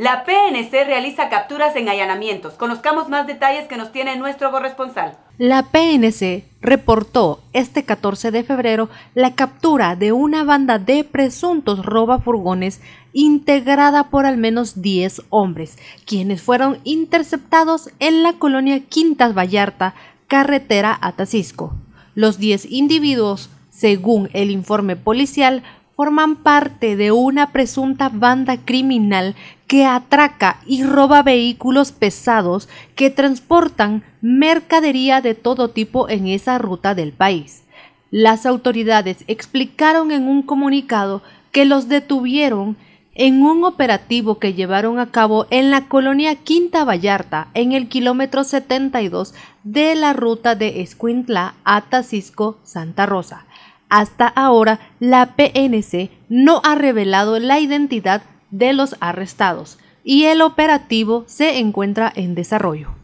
La PNC realiza capturas en allanamientos. Conozcamos más detalles que nos tiene nuestro corresponsal. La PNC reportó este 14 de febrero la captura de una banda de presuntos robafurgones integrada por al menos 10 hombres, quienes fueron interceptados en la colonia Quintas Vallarta, carretera Atacisco. Los 10 individuos, según el informe policial, forman parte de una presunta banda criminal que atraca y roba vehículos pesados que transportan mercadería de todo tipo en esa ruta del país. Las autoridades explicaron en un comunicado que los detuvieron en un operativo que llevaron a cabo en la colonia Quinta Vallarta, en el kilómetro 72 de la ruta de Escuintla a Tacisco, Santa Rosa. Hasta ahora, la PNC no ha revelado la identidad de los arrestados y el operativo se encuentra en desarrollo.